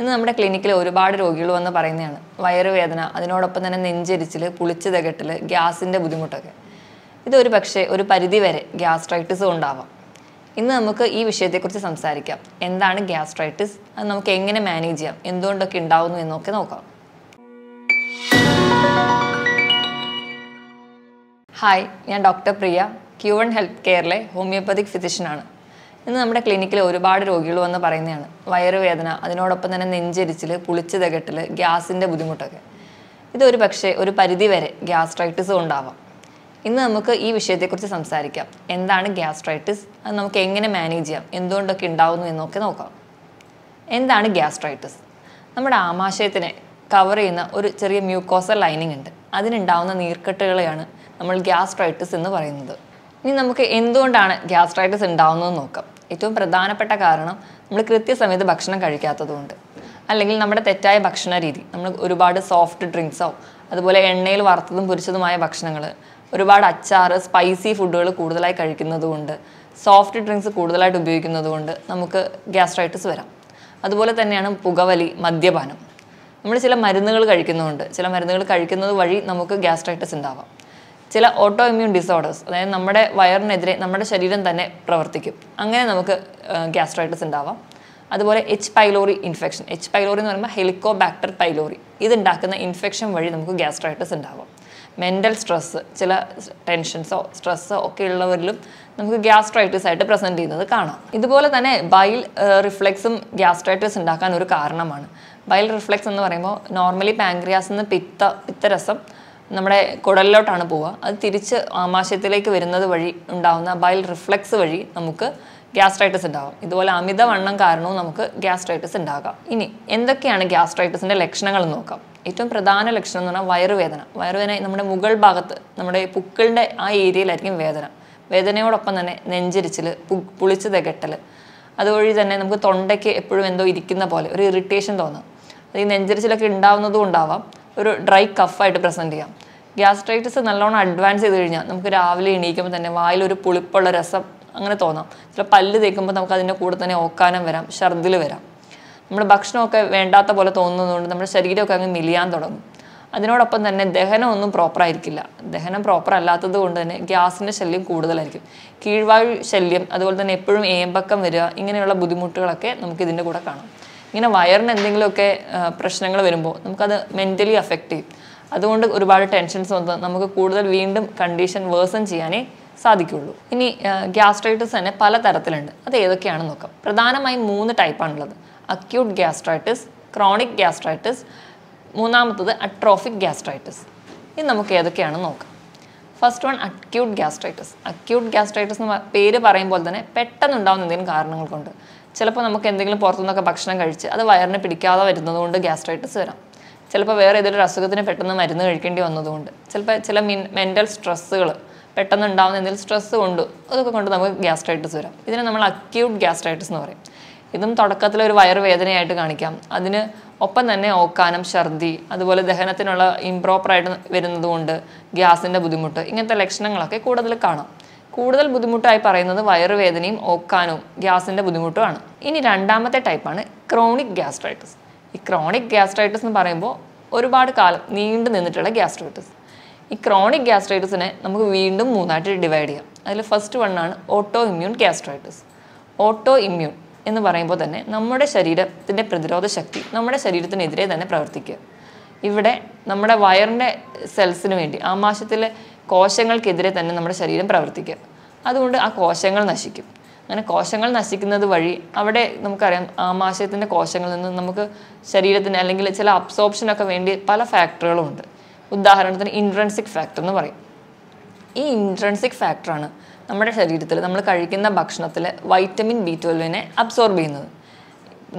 ഇന്ന് നമ്മുടെ ക്ലിനിക്കിൽ ഒരുപാട് രോഗികൾ വന്ന് പറയുന്നതാണ് വയറുവേദന അതിനോടൊപ്പം തന്നെ നെഞ്ചരിച്ചിൽ പുളിച്ചു തകട്ടൽ ഗ്യാസിൻ്റെ ബുദ്ധിമുട്ടൊക്കെ ഇതൊരു പക്ഷേ ഒരു പരിധിവരെ ഗ്യാസ്ട്രൈറ്റിസും ഉണ്ടാവാം ഇന്ന് നമുക്ക് ഈ വിഷയത്തെക്കുറിച്ച് സംസാരിക്കാം എന്താണ് ഗ്യാസ്ട്രൈറ്റിസ് അത് നമുക്ക് എങ്ങനെ മാനേജ് ചെയ്യാം എന്തുകൊണ്ടൊക്കെ ഉണ്ടാവുന്നു എന്നൊക്കെ നോക്കാം ഹായ് ഞാൻ doctor Priya Q one health കെയറിലെ ഹോമിയോപ്പതിക് ഫിസിഷ്യനാണ് ഇന്ന് നമ്മുടെ ക്ലിനിക്കിൽ ഒരുപാട് രോഗികൾ വന്ന് പറയുന്നതാണ് വയറുവേദന അതിനോടൊപ്പം തന്നെ നെഞ്ചരിച്ചിൽ പുളിച്ച് തകട്ടൽ ഗ്യാസിൻ്റെ ബുദ്ധിമുട്ടൊക്കെ ഇതൊരു പക്ഷേ ഒരു പരിധി വരെ ഗ്യാസ്ട്രൈറ്റിസ് ഉണ്ടാവാം ഇന്ന് നമുക്ക് ഈ വിഷയത്തെക്കുറിച്ച് സംസാരിക്കാം എന്താണ് ഗ്യാസ്ട്രൈറ്റിസ് അത് നമുക്ക് എങ്ങനെ മാനേജ് ചെയ്യാം എന്തുകൊണ്ടൊക്കെ ഉണ്ടാവുന്നു എന്നൊക്കെ നോക്കാം എന്താണ് ഗ്യാസ്ട്രൈറ്റിസ് നമ്മുടെ ആമാശയത്തിനെ കവർ ചെയ്യുന്ന ഒരു ചെറിയ മ്യൂക്കോസൽ ലൈനിങ് ഉണ്ട് അതിനുണ്ടാവുന്ന നീർക്കെട്ടുകളെയാണ് നമ്മൾ ഗ്യാസ്ട്രൈറ്റിസ് എന്ന് പറയുന്നത് ഇനി നമുക്ക് എന്തുകൊണ്ടാണ് ഗ്യാസ്ട്രൈറ്റിസ് ഉണ്ടാവുന്നതെന്ന് നോക്കാം ഏറ്റവും പ്രധാനപ്പെട്ട കാരണം നമ്മൾ കൃത്യസമയത്ത് ഭക്ഷണം കഴിക്കാത്തതുകൊണ്ട് അല്ലെങ്കിൽ നമ്മുടെ തെറ്റായ ഭക്ഷണ രീതി നമ്മൾ ഒരുപാട് സോഫ്റ്റ് ഡ്രിങ്ക്സോ അതുപോലെ എണ്ണയിൽ വറുത്തതും പൊരിച്ചതുമായ ഭക്ഷണങ്ങൾ ഒരുപാട് അച്ചാറ് സ്പൈസി ഫുഡുകൾ കൂടുതലായി കഴിക്കുന്നതുകൊണ്ട് സോഫ്റ്റ് ഡ്രിങ്ക്സ് കൂടുതലായിട്ട് ഉപയോഗിക്കുന്നതുകൊണ്ട് നമുക്ക് ഗ്യാസ്ട്രൈറ്റിസ് വരാം അതുപോലെ തന്നെയാണ് പുകവലി മദ്യപാനം നമ്മൾ ചില മരുന്നുകൾ കഴിക്കുന്നുണ്ട് ചില മരുന്നുകൾ കഴിക്കുന്നത് വഴി നമുക്ക് ഗ്യാസ്ട്രൈറ്റിസ് ഉണ്ടാവാം ചില ഓട്ടോ ഇമ്മ്യൂൺ ഡിസോർഡേഴ്സ് അതായത് നമ്മുടെ വയറിനെതിരെ നമ്മുടെ ശരീരം തന്നെ പ്രവർത്തിക്കും അങ്ങനെ നമുക്ക് ഗ്യാസ്ട്രൈറ്റിസ് ഉണ്ടാവാം അതുപോലെ H pylori infection H pylori എന്ന് പറയുമ്പോൾ ഹെലിക്കോ ബാക്ടർ പൈലോറി ഇതുണ്ടാക്കുന്ന ഇൻഫെക്ഷൻ വഴി നമുക്ക് ഗ്യാസ്ട്രൈറ്റിസ് ഉണ്ടാവാം മെൻ്റൽ സ്ട്രെസ്സ് ചില ടെൻഷൻസോ സ്ട്രെസ്സോ ഒക്കെ ഉള്ളവരിലും നമുക്ക് ഗ്യാസ്ട്രൈറ്റിസ് ആയിട്ട് പ്രസൻറ്റ് ചെയ്യുന്നത് കാണാം ഇതുപോലെ തന്നെ ബൈൽ റിഫ്ലെക്സും ഗ്യാസ്ട്രൈറ്റിസ് ഉണ്ടാക്കാൻ ഒരു കാരണമാണ് ബൈൽ റിഫ്ലെക്സ് എന്ന് പറയുമ്പോൾ നോർമലി പാങ്ക്രിയാസിൽ നിന്ന് പിത്ത പിത്തരസം നമ്മുടെ കുടലിലോട്ടാണ് പോവുക അത് തിരിച്ച് ആമാശയത്തിലേക്ക് വരുന്നത് വഴി ഉണ്ടാകുന്ന ബൈൽ റിഫ്ലക്സ് വഴി നമുക്ക് ഗ്യാസ്ട്രൈറ്റിസ് ഉണ്ടാകും ഇതുപോലെ അമിതവണ്ണം കാരണവും നമുക്ക് ഗ്യാസ്ട്രൈറ്റിസ് ഉണ്ടാകാം ഇനി എന്തൊക്കെയാണ് ഗ്യാസ്ട്രൈറ്റിസിൻ്റെ ലക്ഷണങ്ങൾ നോക്കാം ഏറ്റവും പ്രധാന ലക്ഷണം എന്ന് പറഞ്ഞാൽ വയറുവേദന വയറുവേദന നമ്മുടെ മുകൾ ഭാഗത്ത് നമ്മുടെ പുക്കളിൻ്റെ ആ ഏരിയയിലായിരിക്കും വേദന വേദനയോടൊപ്പം തന്നെ നെഞ്ചിരിച്ചിൽ പുളിച്ച് തികട്ടൽ അതുവഴി തന്നെ നമുക്ക് തൊണ്ടയ്ക്ക് എപ്പോഴും എന്തോ ഇരിക്കുന്ന പോലെ ഒരു ഇറിറ്റേഷൻ തോന്നാം അത് ഈ നെഞ്ചരിച്ചിലൊക്കെ ഉണ്ടാവുന്നതും ഉണ്ടാവാം ഒരു ഡ്രൈ കഫായിട്ട് പ്രസൻറ്റ് ചെയ്യാം ഗ്യാസ്ട്രൈറ്റിസ് നല്ലോണം അഡ്വാൻസ് ചെയ്ത് കഴിഞ്ഞാൽ നമുക്ക് രാവിലെ എണീക്കുമ്പോൾ തന്നെ വായിലൊരു പുളിപ്പുള്ള രസം അങ്ങനെ തോന്നാം ചില പല്ല് തേക്കുമ്പോൾ നമുക്ക് അതിൻ്റെ കൂടെ തന്നെ ഓക്കാനം വരാം ഛർദിൽ വരാം നമ്മുടെ ഭക്ഷണമൊക്കെ വേണ്ടാത്ത പോലെ തോന്നുന്നതുകൊണ്ട് നമ്മുടെ ശരീരമൊക്കെ അങ്ങ് മിലിയാൻ തുടങ്ങും അതിനോടൊപ്പം തന്നെ ദഹനം ഒന്നും പ്രോപ്പർ ആയിരിക്കില്ല ദഹനം പ്രോപ്പർ അല്ലാത്തത് കൊണ്ട് തന്നെ ഗ്യാസിൻ്റെ ശല്യം കൂടുതലായിരിക്കും കീഴ്വായു ശല്യം അതുപോലെ തന്നെ എപ്പോഴും ഏമ്പക്കം വരിക ഇങ്ങനെയുള്ള ബുദ്ധിമുട്ടുകളൊക്കെ നമുക്ക് ഇതിൻ്റെ കൂടെ കാണാം ഇങ്ങനെ വയറിന് എന്തെങ്കിലുമൊക്കെ പ്രശ്നങ്ങൾ വരുമ്പോൾ നമുക്കത് മെൻ്റലി അഫക്റ്റ് ചെയ്യും അതുകൊണ്ട് ഒരുപാട് ടെൻഷൻസ് വന്ന് നമുക്ക് കൂടുതൽ വീണ്ടും കണ്ടീഷൻ വേഴ്സൺ ചെയ്യാനേ സാധിക്കുള്ളൂ ഇനി ഗ്യാസ്ട്രൈറ്റിസ് തന്നെ പല തരത്തിലുണ്ട് അത് ഏതൊക്കെയാണെന്ന് നോക്കാം പ്രധാനമായും മൂന്ന് ടൈപ്പാണുള്ളത് അക്യൂട്ട് ഗ്യാസ്ട്രൈറ്റിസ് ക്രോണിക് ഗ്യാസ്ട്രൈറ്റിസ് മൂന്നാമത്തത് അട്രോഫിക് ഗ്യാസ്ട്രൈറ്റിസ് ഇത് നമുക്ക് ഏതൊക്കെയാണെന്ന് നോക്കാം first one acute gastritis acute gastritis എന്ന് പേര് പറയുമ്പോൾ തന്നെ പെട്ടെന്ന് ഉണ്ടാകുന്ന എന്തെങ്കിലും കാരണങ്ങൾ കൊണ്ട് ചിലപ്പോൾ നമുക്ക് എന്തെങ്കിലും പുറത്തുനിന്നൊക്കെ ഭക്ഷണം കഴിച്ച് അത് വയറിന് പിടിക്കാതെ വരുന്നതുകൊണ്ട് ഗ്യാസ്ട്രൈറ്റിസ് വരാം ചിലപ്പോൾ വേറെ ഏതൊരു അസുഖത്തിന് പെട്ടെന്ന് മരുന്ന് കഴിക്കേണ്ടി വന്നതുകൊണ്ട് ചിലപ്പോൾ ചില മിൻ മെൻ്റൽ സ്ട്രെസ്സുകൾ പെട്ടെന്ന് ഉണ്ടാകുന്ന എന്തെങ്കിലും സ്ട്രെസ്സ് കൊണ്ട് അതൊക്കെ കൊണ്ട് നമുക്ക് ഗ്യാസ്ട്രൈറ്റിസ് വരാം ഇതിനെ നമ്മൾ അക്യൂട്ട് ഗ്യാസ്ട്രൈറ്റിസ് എന്ന് പറയും ഇതും തുടക്കത്തിൽ ഒരു വയറുവേദനയായിട്ട് കാണിക്കാം അതിന് ഒപ്പം തന്നെ ഓക്കാനം ഛർദി അതുപോലെ ദഹനത്തിനുള്ള ഇംപ്രോപ്പറായിട്ട് വരുന്നതുകൊണ്ട് ഗ്യാസിൻ്റെ ബുദ്ധിമുട്ട് ഇങ്ങനത്തെ ലക്ഷണങ്ങളൊക്കെ കൂടുതൽ കാണാം കൂടുതൽ ബുദ്ധിമുട്ടായി പറയുന്നത് വയറുവേദനയും ഓക്കാനവും ഗ്യാസിൻ്റെ ബുദ്ധിമുട്ടുമാണ് ഇനി രണ്ടാമത്തെ ടൈപ്പാണ് ക്രോണിക് ഗ്യാസ്ട്രൈറ്റിസ് ഈ ക്രോണിക് ഗ്യാസ്ട്രൈറ്റിസ് എന്ന് പറയുമ്പോൾ ഒരുപാട് കാലം നീണ്ടു നിന്നിട്ടുള്ള ഗ്യാസ്ട്രൈറ്റിസ് ഈ ക്രോണിക് ഗ്യാസ്ട്രൈറ്റിസിനെ നമുക്ക് വീണ്ടും മൂന്നായിട്ട് ഡിവൈഡ് ചെയ്യാം അതിൽ ഫസ്റ്റ് വണ്ണാണ് auto immune gastritis auto immune എന്ന് പറയുമ്പോൾ തന്നെ നമ്മുടെ ശരീരത്തിൻ്റെ പ്രതിരോധ ശക്തി നമ്മുടെ ശരീരത്തിനെതിരെ തന്നെ പ്രവർത്തിക്കുക ഇവിടെ നമ്മുടെ വയറിൻ്റെ സെൽസിന് വേണ്ടി ആമാശയത്തിലെ കോശങ്ങൾക്കെതിരെ തന്നെ നമ്മുടെ ശരീരം പ്രവർത്തിക്കുക അതുകൊണ്ട് ആ കോശങ്ങൾ നശിക്കും അങ്ങനെ കോശങ്ങൾ നശിക്കുന്നത് വഴി അവിടെ നമുക്കറിയാം ആമാശയത്തിൻ്റെ കോശങ്ങളിൽ നിന്ന് നമുക്ക് ശരീരത്തിന് അല്ലെങ്കിൽ ചില അബ്സോപ്ഷനൊക്കെ വേണ്ടി പല ഫാക്ടറുകളും ഉണ്ട് ഉദാഹരണത്തിന് ഇൻട്രൻസിക് ഫാക്ടർ എന്ന് പറയും ഈ ഇൻട്രൻസിക് ഫാക്ടറാണ് നമ്മുടെ ശരീരത്തിൽ നമ്മൾ കഴിക്കുന്ന ഭക്ഷണത്തിൽ വൈറ്റമിൻ ബി ട്വൽവിനെ അബ്സോർബ് ചെയ്യുന്നത്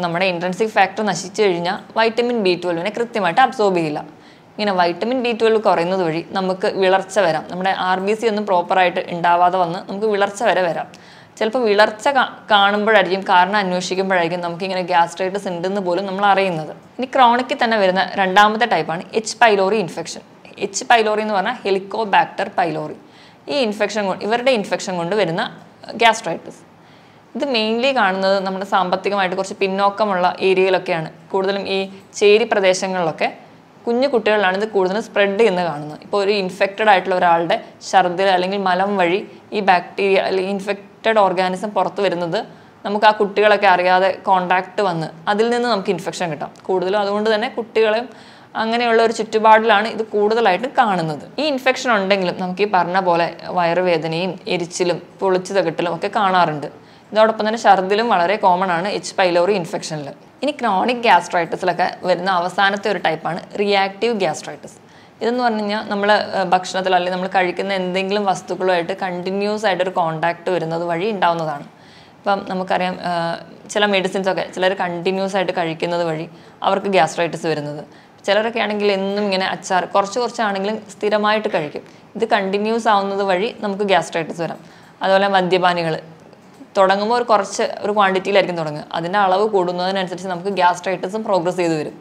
നമ്മുടെ ഇൻട്രൻസിക് ഫാക്ടർ നശിച്ചു കഴിഞ്ഞാൽ വൈറ്റമിൻ ബി ട്വൽവിനെ കൃത്യമായിട്ട് അബ്സോർബ് ചെയ്യില്ല ഇങ്ങനെ വൈറ്റമിൻ ബി ട്വൽവ് കുറയുന്നത് വഴി നമുക്ക് വിളർച്ച വരാം നമ്മുടെ ആർ ബി സി ഒന്നും പ്രോപ്പറായിട്ട് ഉണ്ടാവാതെ വന്ന് നമുക്ക് വിളർച്ച വരെ വരാം ചിലപ്പോൾ വിളർച്ച കാണുമ്പോഴായിരിക്കും കാരണം അന്വേഷിക്കുമ്പോഴായിരിക്കും നമുക്കിങ്ങനെ ഗ്യാസ്ട്രൈറ്റസ് ഉണ്ടെന്ന് പോലും നമ്മൾ അറിയുന്നത് ഇനി ക്രോണിക്കിൽ തന്നെ വരുന്ന രണ്ടാമത്തെ ടൈപ്പാണ് H pylori infection H pylori എന്ന് പറഞ്ഞാൽ ബാക്ടർ പൈലോറി ഈ ഇൻഫെക്ഷൻ കൊണ്ട് ഇവരുടെ ഇൻഫെക്ഷൻ കൊണ്ട് വരുന്ന ഗ്യാസ്ട്രൈറ്റസ് ഇത് മെയിൻലി കാണുന്നത് നമ്മുടെ സാമ്പത്തികമായിട്ട് കുറച്ച് പിന്നോക്കമുള്ള ഏരിയയിലൊക്കെയാണ് കൂടുതലും ഈ ചേരി പ്രദേശങ്ങളിലൊക്കെ കുഞ്ഞു കുട്ടികളിലാണ് ഇത് കൂടുതലും സ്പ്രെഡ് ചെയ്യുന്നത് കാണുന്നത് ഇപ്പോൾ ഒരു ഇൻഫെക്റ്റഡ് ആയിട്ടുള്ള ഒരാളുടെ ഛർദ്ദിൽ അല്ലെങ്കിൽ മലം വഴി ഈ ബാക്ടീരിയ അല്ലെങ്കിൽ ഇൻഫെക്ട് ഇൻഫെക്റ്റഡ് ഓർഗാനിസം പുറത്ത് വരുന്നത് നമുക്ക് ആ കുട്ടികളൊക്കെ അറിയാതെ കോണ്ടാക്ട് വന്ന് അതിൽ നിന്ന് നമുക്ക് ഇൻഫെക്ഷൻ കിട്ടാം കൂടുതലും അതുകൊണ്ട് തന്നെ കുട്ടികളെയും അങ്ങനെയുള്ള ഒരു ചുറ്റുപാടിലാണ് ഇത് കൂടുതലായിട്ടും കാണുന്നത് ഈ ഇൻഫെക്ഷൻ ഉണ്ടെങ്കിലും നമുക്ക് ഈ പറഞ്ഞ പോലെ വയറുവേദനയും എരിച്ചിലും പൊളിച്ചു തകട്ടലും ഒക്കെ കാണാറുണ്ട് ഇതോടൊപ്പം തന്നെ ഛർദിലും വളരെ കോമൺ ആണ് എച്ച് പൈലോറി ഇൻഫെക്ഷനിൽ ഇനി ക്രോണിക് ഗ്യാസ്ട്രൈറ്റിസിലൊക്കെ വരുന്ന അവസാനത്തെ ഒരു ടൈപ്പാണ് റിയാക്റ്റീവ് ഗ്യാസ്ട്രൈറ്റിസ് ഇതെന്ന് പറഞ്ഞു കഴിഞ്ഞാൽ നമ്മൾ ഭക്ഷണത്തിലോ അല്ലെങ്കിൽ നമ്മൾ കഴിക്കുന്ന എന്തെങ്കിലും വസ്തുക്കളുമായിട്ട് കണ്ടിന്യൂസ് ആയിട്ടൊരു കോണ്ടാക്ട് വരുന്നത് വഴി ഉണ്ടാവുന്നതാണ് ഇപ്പം നമുക്കറിയാം ചില മെഡിസിൻസൊക്കെ ചിലർ കണ്ടിന്യൂസ് ആയിട്ട് കഴിക്കുന്നത് വഴി അവർക്ക് ഗ്യാസ്ട്രൈറ്റിസ് വരുന്നത് ചിലരൊക്കെ ആണെങ്കിൽ എന്നും ഇങ്ങനെ അച്ചാർ കുറച്ച് കുറച്ചാണെങ്കിലും സ്ഥിരമായിട്ട് കഴിക്കും ഇത് കണ്ടിന്യൂസ് ആവുന്നത് വഴി നമുക്ക് ഗ്യാസ്ട്രൈറ്റിസ് വരാം അതുപോലെ മദ്യപാനികൾ തുടങ്ങുമ്പോൾ ഒരു കുറച്ച് ഒരു ക്വാണ്ടിറ്റിയിലായിരിക്കും തുടങ്ങുക അതിൻ്റെ അളവ് കൂടുന്നതിനനുസരിച്ച് നമുക്ക് ഗ്യാസ്ട്രൈറ്റിസും പ്രോഗ്രസ് ചെയ്ത് വരും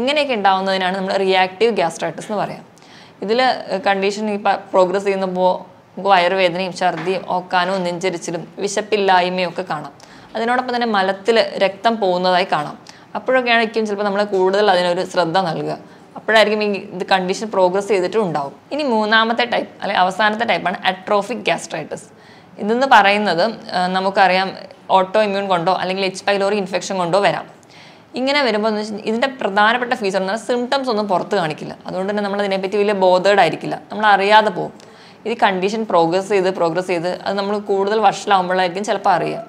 ഇങ്ങനെയൊക്കെ ഉണ്ടാവുന്നതിനാണ് നമ്മൾ റിയാക്റ്റീവ് ഗ്യാസ്ട്രൈറ്റിസ് എന്ന് പറയാം ഇതിൽ കണ്ടീഷൻ ഈ പ്രോഗ്രസ് ചെയ്യുന്നപ്പോൾ നമുക്ക് വയറുവേദനയും ഛർദിയും ഓക്കാനവും നെഞ്ചരിച്ചിലും വിശപ്പില്ലായ്മയും ഒക്കെ കാണാം അതിനോടൊപ്പം തന്നെ മലത്തിൽ രക്തം പോകുന്നതായി കാണാം അപ്പോഴൊക്കെയായിരിക്കും ചിലപ്പോൾ നമ്മൾ കൂടുതൽ അതിനൊരു ശ്രദ്ധ നൽകുക അപ്പോഴായിരിക്കും ഈ ഇത് കണ്ടീഷൻ പ്രോഗ്രസ് ചെയ്തിട്ടും ഉണ്ടാവും ഇനി മൂന്നാമത്തെ ടൈപ്പ് അല്ലെങ്കിൽ അവസാനത്തെ ടൈപ്പാണ് അട്രോഫിക് ഗ്യാസ്ട്രൈറ്റിസ് ഇതെന്ന് പറയുന്നത് നമുക്കറിയാം ഓട്ടോ ഇമ്മ്യൂൺ കൊണ്ടോ അല്ലെങ്കിൽ എച്ച് പൈലോറി ഇൻഫെക്ഷൻ കൊണ്ടോ വരാം ഇങ്ങനെ വരുമ്പോൾ എന്ന് വെച്ചാൽ ഇതിൻ്റെ പ്രധാനപ്പെട്ട ഫീച്ചർ എന്ന് പറഞ്ഞാൽ സിംറ്റംസ് ഒന്നും പുറത്ത് കാണിക്കില്ല അതുകൊണ്ട് തന്നെ നമ്മൾ അതിനെപ്പറ്റി വലിയ ബോധേഡ് ആയിരിക്കില്ല നമ്മൾ അറിയാതെ പോകും ഇത് കണ്ടീഷൻ പ്രോഗ്രസ് ചെയ്ത് പ്രോഗ്രസ് ചെയ്ത് അത് നമ്മൾ കൂടുതൽ വർഷമാകുമ്പോഴായിരിക്കും ചിലപ്പോൾ അറിയുക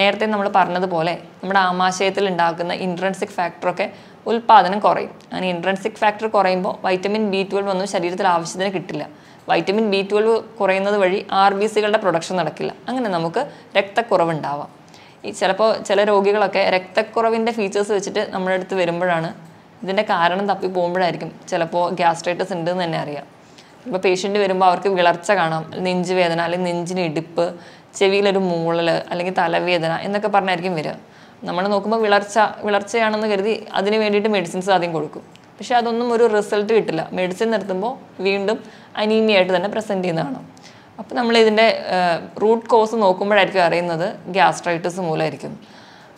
നേരത്തെ നമ്മൾ പറഞ്ഞതുപോലെ നമ്മുടെ ആമാശയത്തിൽ ഉണ്ടാക്കുന്ന ഇൻട്രൻസിക് ഫാക്ടറൊക്കെ ഉൽപ്പാദനം കുറയും അങ്ങനെ ഇൻട്രൻസിക് ഫാക്ടർ കുറയുമ്പോൾ വൈറ്റമിൻ ബി ട്വൽവ് ഒന്നും ശരീരത്തിൽ ആവശ്യത്തിന് കിട്ടില്ല വൈറ്റമിൻ ബി ട്വൽവ് കുറയുന്നത് വഴി ആർ ബി സികളുടെ പ്രൊഡക്ഷൻ നടക്കില്ല അങ്ങനെ നമുക്ക് രക്തക്കുറവുണ്ടാവാം ഈ ചിലപ്പോൾ ചില രോഗികളൊക്കെ രക്തക്കുറവിൻ്റെ ഫീച്ചേഴ്സ് വെച്ചിട്ട് നമ്മുടെ അടുത്ത് വരുമ്പോഴാണ് ഇതിൻ്റെ കാരണം തപ്പി പോകുമ്പോഴായിരിക്കും ചിലപ്പോൾ ഗ്യാസ്ട്രൈറ്റിസ് ഉണ്ട് എന്ന് തന്നെ അറിയാം ഇപ്പോൾ പേഷ്യൻ്റ് വരുമ്പോൾ അവർക്ക് വിളർച്ച കാണാം നെഞ്ചു വേദന അല്ലെങ്കിൽ നെഞ്ചിന് ഇടുപ്പ് ചെവിയിലൊരു മൂളൽ അല്ലെങ്കിൽ തലവേദന എന്നൊക്കെ പറഞ്ഞായിരിക്കും വരിക നമ്മൾ നോക്കുമ്പോൾ വിളർച്ച വിളർച്ചയാണെന്ന് കരുതി അതിന് വേണ്ടിയിട്ട് മെഡിസിൻസ് ആദ്യം കൊടുക്കും പക്ഷേ അതൊന്നും ഒരു റിസൾട്ട് കിട്ടില്ല മെഡിസിൻ നിർത്തുമ്പോൾ വീണ്ടും അനീമിയായിട്ട് തന്നെ പ്രസൻറ്റ് ചെയ്യുന്നതാണ് അപ്പോൾ നമ്മൾ ഇതിൻ്റെ റൂട്ട് കോസ് നോക്കുമ്പോഴായിരിക്കും അറിയുന്നത് ഗ്യാസ്ട്രൈറ്റിസ് മൂലമായിരിക്കും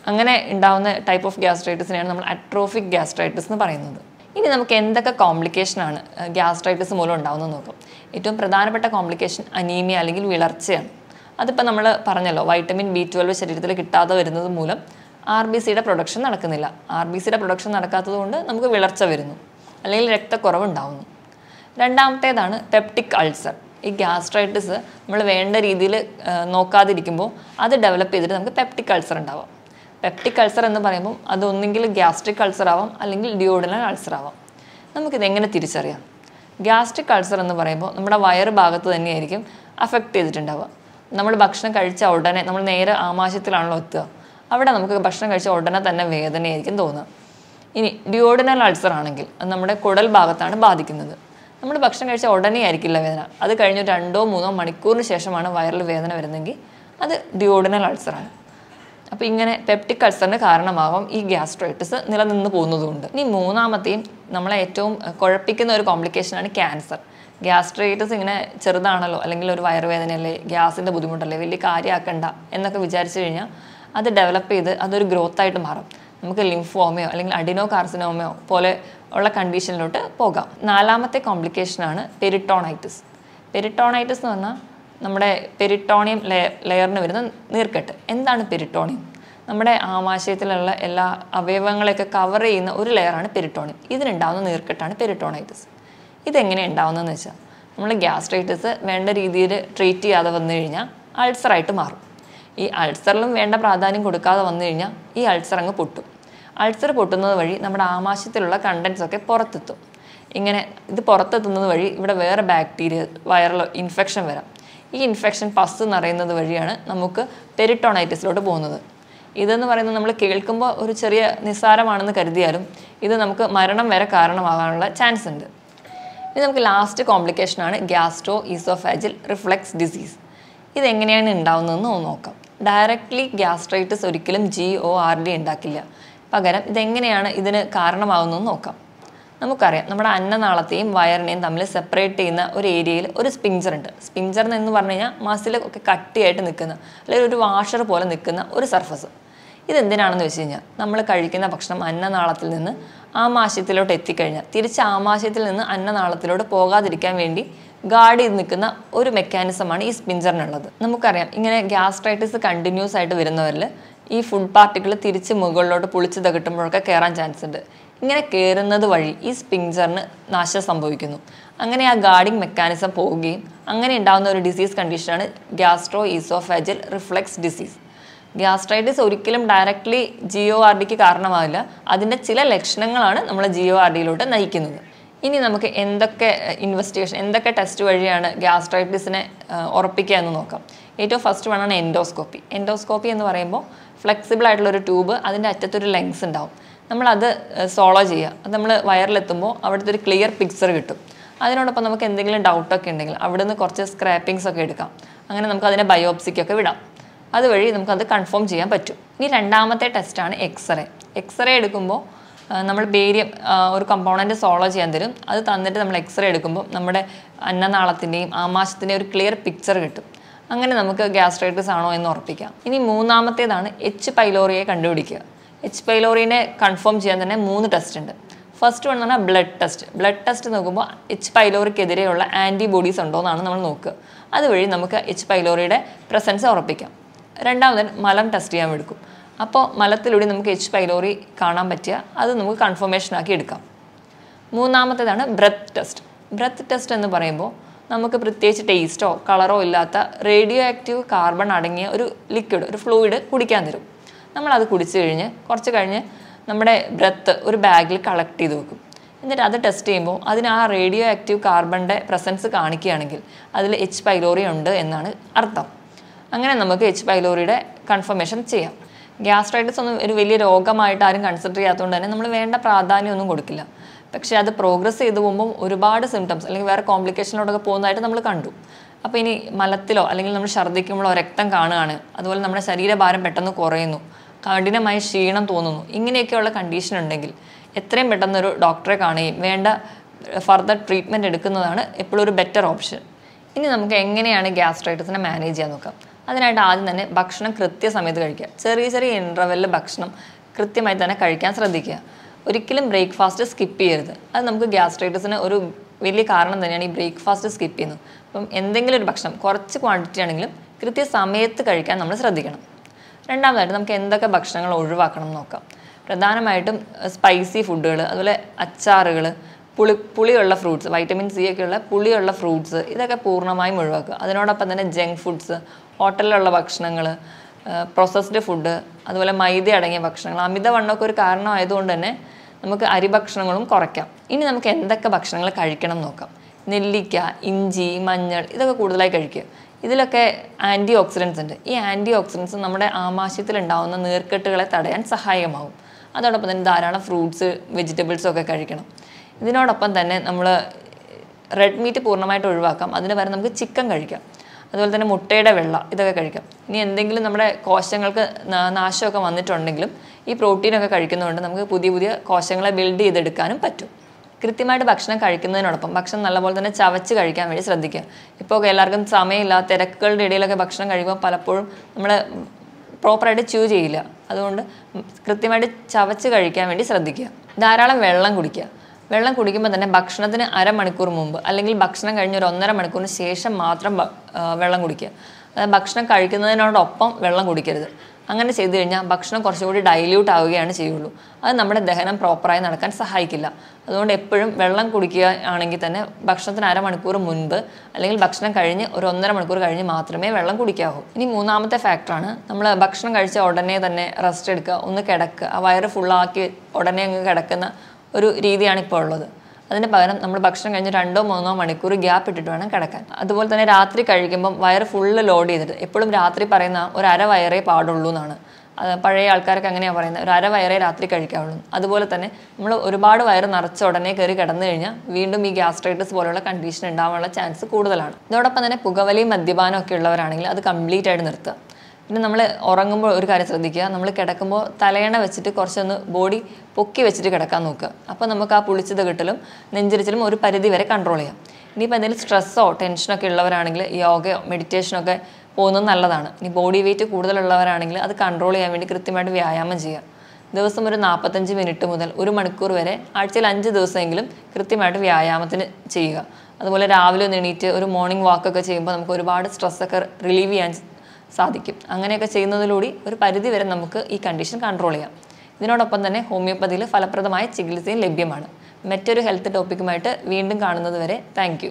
അങ്ങനെ ഉണ്ടാകുന്ന ടൈപ്പ് ഓഫ് ഗ്യാസ്ട്രൈറ്റിസിനെയാണ് നമ്മൾ അട്രോഫിക് ഗ്യാസ്ട്രൈറ്റിസ് എന്ന് പറയുന്നത് ഇനി നമുക്ക് എന്തൊക്കെ കോംപ്ലിക്കേഷനാണ് ഗ്യാസ്ട്രൈറ്റിസ് മൂലം ഉണ്ടാകുന്നത് നോക്കാം ഏറ്റവും പ്രധാനപ്പെട്ട കോംപ്ലിക്കേഷൻ അനീമിയ അല്ലെങ്കിൽ വിളർച്ചയാണ് അതിപ്പോൾ നമ്മൾ പറഞ്ഞല്ലോ വൈറ്റമിൻ ബി ട്വൽവ് ശരീരത്തിൽ കിട്ടാതെ വരുന്നത് മൂലം ആർ ബി സിയുടെ പ്രൊഡക്ഷൻ നടക്കുന്നില്ല ആർ ബി സിയുടെ പ്രൊഡക്ഷൻ നടക്കാത്തത് കൊണ്ട് നമുക്ക് വിളർച്ച വരുന്നു അല്ലെങ്കിൽ രക്തക്കുറവ് ഉണ്ടാവുന്നു രണ്ടാമത്തേതാണ് പെപ്റ്റിക് അൾസർ ഈ ഗ്യാസ്ട്രൈറ്റിസ് നമ്മൾ വേണ്ട രീതിയിൽ നോക്കാതിരിക്കുമ്പോൾ അത് ഡെവലപ്പ് ചെയ്തിട്ട് നമുക്ക് പെപ്റ്റിക് അൾസർ ഉണ്ടാവാം പെപ്റ്റിക് അൾസർ എന്ന് പറയുമ്പോൾ അതൊന്നെങ്കിൽ ഗ്യാസ്ട്രിക് അൾസർ ആവാം അല്ലെങ്കിൽ ഡിയോഡിനൽ അൾസർ ആവാം നമുക്കിത് എങ്ങനെ തിരിച്ചറിയാം ഗ്യാസ്ട്രിക് അൾസർ എന്ന് പറയുമ്പോൾ നമ്മുടെ വയറ് ഭാഗത്ത് തന്നെയായിരിക്കും അഫക്റ്റ് ചെയ്തിട്ടുണ്ടാവുക നമ്മൾ ഭക്ഷണം കഴിച്ച ഉടനെ നമ്മൾ നേരെ ആമാശയത്തിലാണല്ലോ എത്തുക അവിടെ നമുക്ക് ഭക്ഷണം കഴിച്ച ഉടനെ തന്നെ വേദനയായിരിക്കും തോന്നുക ഇനി ഡിയോഡിനൽ അൾസർ ആണെങ്കിൽ നമ്മുടെ കുടൽ ഭാഗത്താണ് ബാധിക്കുന്നത് നമ്മൾ ഭക്ഷണം കഴിച്ച ഉടനെ ആയിരിക്കില്ല വേദന അത് കഴിഞ്ഞ് രണ്ടോ മൂന്നോ മണിക്കൂറിന് ശേഷമാണ് വയറിൽ വേദന വരുന്നതെങ്കിൽ അത് ഡിയോഡിനൽ അൾസറാണ് അപ്പോൾ ഇങ്ങനെ പെപ്റ്റിക് അൾസറിന് കാരണമാകും ഈ ഗ്യാസ്ട്രൈറ്റിസ് നിലനിന്ന് പോകുന്നതുകൊണ്ട് ഇനി മൂന്നാമത്തെയും നമ്മളെ ഏറ്റവും കുഴപ്പിക്കുന്ന ഒരു കോംപ്ലിക്കേഷനാണ് ക്യാൻസർ ഗ്യാസ്ട്രൈറ്റിസ് ഇങ്ങനെ ചെറുതാണല്ലോ അല്ലെങ്കിൽ ഒരു വയറുവേദനയല്ലേ ഗ്യാസിൻ്റെ ബുദ്ധിമുട്ടല്ലേ വലിയ കാര്യമാക്കണ്ട എന്നൊക്കെ വിചാരിച്ചു കഴിഞ്ഞാൽ അത് ഡെവലപ്പ് ചെയ്ത് അതൊരു ഗ്രോത്തായിട്ട് മാറും നമുക്ക് ലിംഫോമയോ അല്ലെങ്കിൽ അഡിനോ കാർസിനോമയോ പോലെ ഉള്ള കണ്ടീഷനിലോട്ട് പോകാം നാലാമത്തെ കോംപ്ലിക്കേഷനാണ് പെരിട്ടോണൈറ്റിസ് പെരിട്ടോണൈറ്റിസ് എന്ന് പറഞ്ഞാൽ നമ്മുടെ പെരിട്ടോണിയം ലെയർ ലെയറിന് വരുന്ന നീർക്കെട്ട് എന്താണ് പെരിട്ടോണിയം നമ്മുടെ ആമാശയത്തിലുള്ള എല്ലാ അവയവങ്ങളെയൊക്കെ കവർ ചെയ്യുന്ന ഒരു ലെയറാണ് പെരിട്ടോണിയം ഇതിനുണ്ടാകുന്ന നീർക്കെട്ടാണ് പെരിട്ടോണൈറ്റിസ് ഇതെങ്ങനെ ഉണ്ടാകുന്നതെന്ന് വെച്ചാൽ നമ്മൾ ഗ്യാസ്ട്രൈറ്റിസ് വേണ്ട രീതിയിൽ ട്രീറ്റ് ചെയ്യാതെ വന്നു കഴിഞ്ഞാൽ അൾസറായിട്ട് മാറും ഈ അൾസറിലും വേണ്ട പ്രാധാന്യം കൊടുക്കാതെ വന്നു കഴിഞ്ഞാൽ ഈ അൾസർ അങ്ങ് പൊട്ടും അൾസർ പൊട്ടുന്നത് വഴി നമ്മുടെ ആമാശയത്തിലുള്ള കണ്ടൻസ് ഒക്കെ പുറത്തെത്തും ഇങ്ങനെ ഇത് പുറത്തെത്തുന്നത് വഴി ഇവിടെ വേറെ ബാക്ടീരിയ വൈറൽ ഇൻഫെക്ഷൻ വരാം ഈ ഇൻഫെക്ഷൻ പസ് നിറയുന്നത് വഴിയാണ് നമുക്ക് പെരിട്ടോണൈറ്റിസിലോട്ട് പോകുന്നത് ഇതെന്ന് പറയുന്നത് നമ്മൾ കേൾക്കുമ്പോൾ ഒരു ചെറിയ നിസ്സാരമാണെന്ന് കരുതിയാലും ഇത് നമുക്ക് മരണം വരെ കാരണമാകാനുള്ള ചാൻസ് ഉണ്ട് ഇനി നമുക്ക് ലാസ്റ്റ് കോംപ്ലിക്കേഷനാണ് ഗ്യാസ്ട്രോ ഈസോഫാജിൽ റിഫ്ലക്സ് ഡിസീസ് ഇതെങ്ങനെയാണ് ഉണ്ടാവുന്നതെന്ന് നോക്കാം ഡയറക്റ്റ്ലി ഗ്യാസ്ട്രൈറ്റിസ് ഒരിക്കലും ജി ഒ ആർ ഡി ഉണ്ടാക്കില്ല പകരം ഇതെങ്ങനെയാണ് ഇതിന് കാരണമാകുന്നതെന്ന് നോക്കാം നമുക്കറിയാം നമ്മുടെ അന്നനാളത്തെയും വയറിനെയും തമ്മിൽ സെപ്പറേറ്റ് ചെയ്യുന്ന ഒരു ഏരിയയിൽ ഒരു സ്പിഞ്ചർ ഉണ്ട് സ്പിഞ്ചർ എന്ന് പറഞ്ഞു കഴിഞ്ഞാൽ മസിൽ ഒക്കെ കട്ടിയായിട്ട് നിൽക്കുന്ന അല്ലെങ്കിൽ ഒരു വാഷർ പോലെ നിൽക്കുന്ന ഒരു സർഫസ് ഇതെന്തിനാണെന്ന് വെച്ച് കഴിഞ്ഞാൽ നമ്മൾ കഴിക്കുന്ന ഭക്ഷണം അന്നനാളത്തിൽ നിന്ന് ആമാശയത്തിലോട്ട് എത്തിക്കഴിഞ്ഞാൽ തിരിച്ച് ആമാശയത്തിൽ നിന്ന് അന്നനാളത്തിലോട്ട് പോകാതിരിക്കാൻ വേണ്ടി ഗാർഡ് ചെയ്ത് നിൽക്കുന്ന ഒരു മെക്കാനിസമാണ് ഈ സ്പിഞ്ചറിനുള്ളത് നമുക്കറിയാം ഇങ്ങനെ ഗ്യാസ്ട്രൈറ്റിസ് കണ്ടിന്യൂസ് ആയിട്ട് വരുന്നവരിൽ ഈ ഫുഡ് പാർട്ടിക്കിൾ തിരിച്ച് മുകളിലോട്ട് പുളിച്ച് തകിട്ടുമ്പോഴൊക്കെ കയറാൻ ചാൻസ് ഉണ്ട് ഇങ്ങനെ കയറുന്നത് വഴി ഈ സ്പിഞ്ചറിന് നാശം സംഭവിക്കുന്നു അങ്ങനെ ആ ഗാർഡിങ് മെക്കാനിസം പോവുകയും അങ്ങനെ ഉണ്ടാകുന്ന ഒരു ഡിസീസ് കണ്ടീഷനാണ് gastro oesophageal reflux disease gastritis ഒരിക്കലും ഡയറക്റ്റ്ലി ജിയോ ആർ ഡിക്ക് കാരണമാവില്ല അതിൻ്റെ ചില ലക്ഷണങ്ങളാണ് നമ്മൾ ജിയോ ആർ ഡിയിലോട്ട് നയിക്കുന്നത് ഇനി നമുക്ക് എന്തൊക്കെ ഇൻവെസ്റ്റിഗേഷൻ എന്തൊക്കെ ടെസ്റ്റ് വഴിയാണ് ഗ്യാസ്ട്രൈറ്റിസിനെ ഉറപ്പിക്കുക എന്ന് നോക്കാം ഏറ്റവും ഫസ്റ്റ് വേണമാണ് എൻഡോസ്കോപ്പി എൻഡോസ്കോപ്പി എന്ന് പറയുമ്പോൾ ഫ്ലെക്സിബിൾ ആയിട്ടുള്ളൊരു ട്യൂബ് അതിൻ്റെ അറ്റത്തൊരു ലെങ്സ് ഉണ്ടാവും നമ്മളത് സോളോ ചെയ്യുക അത് നമ്മൾ വയറിലെത്തുമ്പോൾ അവിടുത്തെ ഒരു ക്ലിയർ പിക്ചർ കിട്ടും അതിനോടൊപ്പം നമുക്ക് എന്തെങ്കിലും ഡൗട്ടൊക്കെ ഉണ്ടെങ്കിൽ അവിടെ നിന്ന് കുറച്ച് സ്ക്രാപ്പിങ്സ് ഒക്കെ എടുക്കാം അങ്ങനെ നമുക്ക് അതിനെ ബയോപ്സിക്കൊക്കെ വിടാം അതുവഴി നമുക്കത് കൺഫേം ചെയ്യാൻ പറ്റും ഇനി രണ്ടാമത്തെ ടെസ്റ്റാണ് എക്സ്റേ എക്സ്റേ എടുക്കുമ്പോൾ നമ്മൾ ബേരിയം ഒരു കമ്പോണൻ്റ് സോളോ ചെയ്യാൻ തരും അത് തന്നിട്ട് നമ്മൾ എക്സ്റേ എടുക്കുമ്പോൾ നമ്മുടെ അന്നനാളത്തിൻ്റെയും ആമാശത്തിൻ്റെയും ഒരു ക്ലിയർ പിക്ചർ കിട്ടും അങ്ങനെ നമുക്ക് ഗ്യാസ്ട്രൈറ്റിസ് ആണോ എന്ന് ഉറപ്പിക്കാം ഇനി മൂന്നാമത്തേതാണ് എച്ച് പൈലോറിയെ കണ്ടുപിടിക്കുക എച്ച് പൈലോറിനെ കൺഫേം ചെയ്യാൻ തന്നെ മൂന്ന് ടെസ്റ്റ് ഉണ്ട് ഫസ്റ്റ് വൺ എന്ന് പറഞ്ഞാൽ ബ്ലഡ് ടെസ്റ്റ് ബ്ലഡ് ടെസ്റ്റ് നോക്കുമ്പോൾ എച്ച് പൈലോറിക്കെതിരെയുള്ള ആൻറ്റിബോഡീസ് ഉണ്ടോ എന്നാണ് നമ്മൾ നോക്കുക അതുവഴി നമുക്ക് എച്ച് പൈലോറിയുടെ പ്രസൻസ് ഉറപ്പിക്കാം രണ്ടാമത് മലം ടെസ്റ്റ് ചെയ്യാൻ എടുക്കും അപ്പോൾ മലത്തിലൂടെ നമുക്ക് എച്ച് പൈലോറി കാണാൻ പറ്റുക അത് നമുക്ക് കൺഫർമേഷൻ ആക്കി എടുക്കാം മൂന്നാമത്തേതാണ് ബ്രെത്ത് ടെസ്റ്റ് ബ്രെത്ത് ടെസ്റ്റ് എന്ന് പറയുമ്പോൾ നമുക്ക് പ്രത്യേകിച്ച് ടേസ്റ്റോ കളറോ ഇല്ലാത്ത റേഡിയോ ആക്റ്റീവ് കാർബൺ അടങ്ങിയ ഒരു ലിക്വിഡ് ഒരു ഫ്ലൂയിഡ് കുടിക്കാൻ തരും നമ്മളത് കുടിച്ചു കഴിഞ്ഞ് കുറച്ച് കഴിഞ്ഞ് നമ്മുടെ ബ്രെത്ത് ഒരു ബാഗിൽ കളക്ട് ചെയ്ത് വെക്കും എന്നിട്ട് അത് ടെസ്റ്റ് ചെയ്യുമ്പോൾ അതിന് ആ റേഡിയോ ആക്റ്റീവ് കാർബണിൻ്റെ പ്രസൻസ് കാണിക്കുകയാണെങ്കിൽ അതിൽ എച്ച് പൈലോറി ഉണ്ട് എന്നാണ് അർത്ഥം അങ്ങനെ നമുക്ക് എച്ച് പൈലോറിയുടെ കൺഫർമേഷൻ ചെയ്യാം ഗ്യാസ്ട്രൈറ്റിസ് ഒന്നും ഒരു വലിയ രോഗമായിട്ട് ആരും കൺസിഡർ ചെയ്യാത്തതുകൊണ്ട് തന്നെ നമ്മൾ വേണ്ട പ്രാധാന്യമൊന്നും കൊടുക്കില്ല പക്ഷേ അത് പ്രോഗ്രസ് ചെയ്ത് പോകുമ്പോൾ ഒരുപാട് സിംറ്റംസ് അല്ലെങ്കിൽ വേറെ കോംപ്ലിക്കേഷനോടൊക്കെ പോകുന്നതായിട്ട് നമ്മൾ കണ്ടു അപ്പോൾ ഇനി മലത്തിലോ അല്ലെങ്കിൽ നമ്മൾ ഛർദ്ദിക്കുമ്പോഴോ രക്തം കാണുകയാണ് അതുപോലെ നമ്മുടെ ശരീരഭാരം പെട്ടെന്ന് കുറയുന്നു കഠിനമായ ക്ഷീണം തോന്നുന്നു ഇങ്ങനെയൊക്കെയുള്ള കണ്ടീഷൻ ഉണ്ടെങ്കിൽ എത്രയും പെട്ടെന്ന് ഒരു ഡോക്ടറെ കാണുകയും വേണ്ട ഫർദർ ട്രീറ്റ്മെൻറ്റ് എടുക്കുന്നതാണ് എപ്പോഴും ഒരു ബെറ്റർ ഓപ്ഷൻ ഇനി നമുക്ക് എങ്ങനെയാണ് ഗ്യാസ്ട്രൈറ്റിസിനെ മാനേജ് ചെയ്യാൻ നോക്കാം അതിനായിട്ട് ആദ്യം തന്നെ ഭക്ഷണം കൃത്യസമയത്ത് കഴിക്കുക ചെറിയ ചെറിയ ഇൻ്റർവെല്ലിൽ ഭക്ഷണം കൃത്യമായി തന്നെ കഴിക്കാൻ ശ്രദ്ധിക്കുക ഒരിക്കലും ബ്രേക്ക്ഫാസ്റ്റ് സ്കിപ്പ് ചെയ്യരുത് അത് നമുക്ക് ഗ്യാസ്ട്രൈറ്റിസിന് ഒരു വലിയ കാരണം തന്നെയാണ് ഈ ബ്രേക്ക്ഫാസ്റ്റ് സ്കിപ്പ് ചെയ്യുന്നത് അപ്പം എന്തെങ്കിലും ഒരു ഭക്ഷണം കുറച്ച് ക്വാണ്ടിറ്റി ആണെങ്കിലും കൃത്യസമയത്ത് കഴിക്കാൻ നമ്മൾ ശ്രദ്ധിക്കണം രണ്ടാമതായിട്ട് നമുക്ക് എന്തൊക്കെ ഭക്ഷണങ്ങൾ ഒഴിവാക്കണം എന്ന് നോക്കാം പ്രധാനമായിട്ടും സ്പൈസി ഫുഡുകൾ അതുപോലെ അച്ചാറുകൾ പുളി പുളിയുള്ള ഫ്രൂട്ട്സ് വൈറ്റമിൻ സി ഒക്കെയുള്ള പുളിയുള്ള ഫ്രൂട്ട്സ് ഇതൊക്കെ പൂർണ്ണമായും ഒഴിവാക്കുക അതിനോടൊപ്പം തന്നെ ജങ്ക് ഫുഡ്സ് ഹോട്ടലിലുള്ള ഭക്ഷണങ്ങൾ പ്രോസസ്ഡ് ഫുഡ് അതുപോലെ മൈദ അടങ്ങിയ ഭക്ഷണങ്ങൾ അമിതവണ്ണമൊക്കെ ഒരു കാരണമായതുകൊണ്ട് തന്നെ നമുക്ക് അരി ഭക്ഷണങ്ങളും കുറയ്ക്കാം ഇനി നമുക്ക് എന്തൊക്കെ ഭക്ഷണങ്ങൾ കഴിക്കണം നോക്കാം നെല്ലിക്ക ഇഞ്ചി മഞ്ഞൾ ഇതൊക്കെ കൂടുതലായി കഴിക്കുക ഇതിലൊക്കെ ആൻറ്റി ഓക്സിഡൻസ് ഉണ്ട് ഈ ആൻറ്റി ഓക്സിഡൻസ് നമ്മുടെ ആമാശയത്തിലുണ്ടാവുന്ന നീർക്കെട്ടുകളെ തടയാൻ സഹായകമാവും അതോടൊപ്പം തന്നെ ധാരാളം ഫ്രൂട്ട്സ് വെജിറ്റബിൾസും ഒക്കെ കഴിക്കണം ഇതിനോടൊപ്പം തന്നെ നമ്മൾ റെഡ് മീറ്റ് പൂർണ്ണമായിട്ട് ഒഴിവാക്കാം അതിന് പകരം നമുക്ക് ചിക്കൻ കഴിക്കാം അതുപോലെ തന്നെ മുട്ടയുടെ വെള്ള ഇതൊക്കെ കഴിക്കാം ഇനി എന്തെങ്കിലും നമ്മുടെ കോശങ്ങൾക്ക് നാശമൊക്കെ വന്നിട്ടുണ്ടെങ്കിലും ഈ പ്രോട്ടീനൊക്കെ കഴിക്കുന്നതുകൊണ്ട് നമുക്ക് പുതിയ പുതിയ കോശങ്ങളെ ബിൽഡ് ചെയ്തെടുക്കാനും പറ്റും കൃത്യമായിട്ട് ഭക്ഷണം കഴിക്കുന്നതിനോടൊപ്പം ഭക്ഷണം നല്ലപോലെ തന്നെ ചവച്ച് കഴിക്കാൻ വേണ്ടി ശ്രദ്ധിക്കുക ഇപ്പോൾ എല്ലാവർക്കും സമയമില്ല തിരക്കുകളുടെ ഇടയിലൊക്കെ ഭക്ഷണം കഴിക്കുമ്പോൾ പലപ്പോഴും നമ്മൾ പ്രോപ്പറായിട്ട് ച്യൂ ചെയ്യില്ല അതുകൊണ്ട് കൃത്യമായിട്ട് ചവച്ച് കഴിക്കാൻ വേണ്ടി ശ്രദ്ധിക്കുക ധാരാളം വെള്ളം കുടിക്കുക വെള്ളം കുടിക്കുമ്പോൾ തന്നെ ഭക്ഷണത്തിന് അരമണിക്കൂർ മുമ്പ് അല്ലെങ്കിൽ ഭക്ഷണം കഴിഞ്ഞ് ഒരു ഒന്നര മണിക്കൂറിന് ശേഷം മാത്രം വെള്ളം കുടിക്കുക ഭക്ഷണം കഴിക്കുന്നതിനോടൊപ്പം വെള്ളം കുടിക്കരുത് അങ്ങനെ ചെയ്തു കഴിഞ്ഞാൽ ഭക്ഷണം കുറച്ചുകൂടി ഡൈല്യൂട്ട് ആവുകയാണ് ചെയ്യുള്ളൂ അത് നമ്മുടെ ദഹനം പ്രോപ്പറായി നടക്കാൻ സഹായിക്കില്ല അതുകൊണ്ട് എപ്പോഴും വെള്ളം കുടിക്കുക ആണെങ്കിൽ തന്നെ ഭക്ഷണത്തിന് അരമണിക്കൂർ മുൻപ് അല്ലെങ്കിൽ ഭക്ഷണം കഴിഞ്ഞ് ഒരു ഒന്നര മണിക്കൂർ കഴിഞ്ഞ് മാത്രമേ വെള്ളം കുടിക്കാവൂ ഇനി മൂന്നാമത്തെ ഫാക്ടറാണ് നമ്മൾ ഭക്ഷണം കഴിച്ച ഉടനെ തന്നെ റെസ്റ്റ് എടുക്കുക ഒന്ന് കിടക്കുക ആ വയറ് ഫുള്ളാക്കി ഉടനെ അങ്ങ് കിടക്കുന്ന ഒരു രീതിയാണ് ഇപ്പോൾ ഉള്ളത് അതിന് പകരം നമ്മൾ ഭക്ഷണം കഴിഞ്ഞ് രണ്ടോ മൂന്നോ മണിക്കൂർ ഗ്യാപ്പ് ഇട്ടിട്ട് വേണം കിടക്കാൻ അതുപോലെ തന്നെ രാത്രി കഴിക്കുമ്പം വയറ് ഫുള്ള് ലോഡ് ചെയ്തിട്ട് എപ്പോഴും രാത്രി പറയുന്ന ഒരു അര വയറേ പാടുള്ളൂ എന്നാണ് പഴയ ആൾക്കാർക്ക് അങ്ങനെയാണ് പറയുന്നത് ഒരു അര വയറേ രാത്രി കഴിക്കാവുള്ളൂ അതുപോലെ തന്നെ നമ്മൾ ഒരുപാട് വയറ് നിറച്ച ഉടനെ കയറി കിടന്നു കഴിഞ്ഞാൽ വീണ്ടും ഈ ഗ്യാസ്ട്രൈറ്റിസ് പോലുള്ള കണ്ടീഷൻ ഉണ്ടാവാനുള്ള ചാൻസ് കൂടുതലാണ് ഇതോടൊപ്പം തന്നെ പുകവലിയും മദ്യപാനം ഒക്കെ ഉള്ളവരാണെങ്കിൽ അത് കംപ്ലീറ്റ് ആയിട്ട് നിർത്തുക പിന്നെ നമ്മൾ ഉറങ്ങുമ്പോൾ ഒരു കാര്യം ശ്രദ്ധിക്കുക നമ്മൾ കിടക്കുമ്പോൾ തലയണ വെച്ചിട്ട് കുറച്ചൊന്ന് ബോഡി പൊക്കി വെച്ചിട്ട് കിടക്കാൻ നോക്കുക അപ്പോൾ നമുക്ക് ആ പുളിച്ചത് കിട്ടലും നെഞ്ചിരിച്ചിലും ഒരു പരിധി വരെ കൺട്രോൾ ചെയ്യാം ഇനിയിപ്പോൾ എന്തെങ്കിലും സ്ട്രെസ്സോ ടെൻഷനോ ഒക്കെ ഉള്ളവരാണെങ്കിൽ യോഗയോ ഒക്കെ പോകുന്നത് നല്ലതാണ് ഇനി ബോഡി വെയിറ്റ് കൂടുതലുള്ളവരാണെങ്കിൽ അത് കൺട്രോൾ ചെയ്യാൻ വേണ്ടി കൃത്യമായിട്ട് വ്യായാമം ചെയ്യുക ദിവസം ഒരു നാൽപ്പത്തഞ്ച് മിനിറ്റ് മുതൽ ഒരു മണിക്കൂർ വരെ ആഴ്ചയിൽ അഞ്ച് ദിവസമെങ്കിലും കൃത്യമായിട്ട് വ്യായാമത്തിന് ചെയ്യുക അതുപോലെ രാവിലെ ഒന്ന് എണീറ്റ് ഒരു മോർണിംഗ് വാക്കൊക്കെ ചെയ്യുമ്പോൾ നമുക്ക് ഒരുപാട് സ്ട്രെസ്സൊക്കെ റിലീവ് ചെയ്യാൻ സാധിക്കും അങ്ങനെയൊക്കെ ചെയ്യുന്നതിലൂടെ ഒരു പരിധി വരെ നമുക്ക് ഈ കണ്ടീഷൻ കൺട്രോൾ ചെയ്യാം ഇതിനോടൊപ്പം തന്നെ ഹോമിയോപ്പതിയിൽ ഫലപ്രദമായ ചികിത്സയും ലഭ്യമാണ് മറ്റൊരു ഹെൽത്ത് ടോപ്പിക്കുമായിട്ട് വീണ്ടും കാണുന്നത് വരെ താങ്ക്